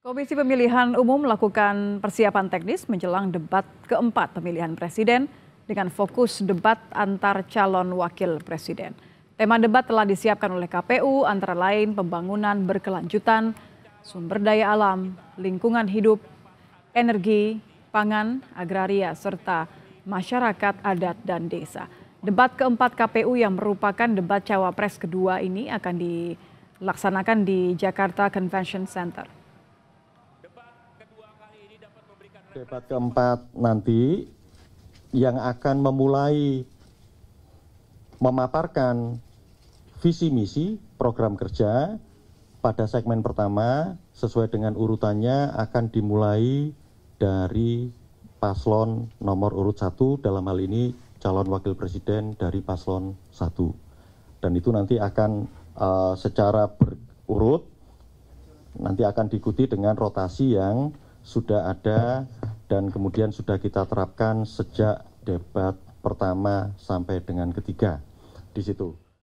Komisi Pemilihan Umum melakukan persiapan teknis menjelang debat keempat pemilihan presiden dengan fokus debat antar calon wakil presiden. Tema debat telah disiapkan oleh KPU antara lain pembangunan berkelanjutan, sumber daya alam, lingkungan hidup, energi, pangan, agraria, serta masyarakat adat dan desa. Debat keempat KPU yang merupakan debat cawapres kedua ini akan dilaksanakan di Jakarta Convention Center. Debat keempat nanti yang akan memulai memaparkan visi misi program kerja pada segmen pertama sesuai dengan urutannya akan dimulai dari paslon nomor urut satu dalam hal ini calon wakil presiden dari paslon satu dan itu nanti akan uh, secara berurut nanti akan diikuti dengan rotasi yang sudah ada dan kemudian sudah kita terapkan sejak debat pertama sampai dengan ketiga di situ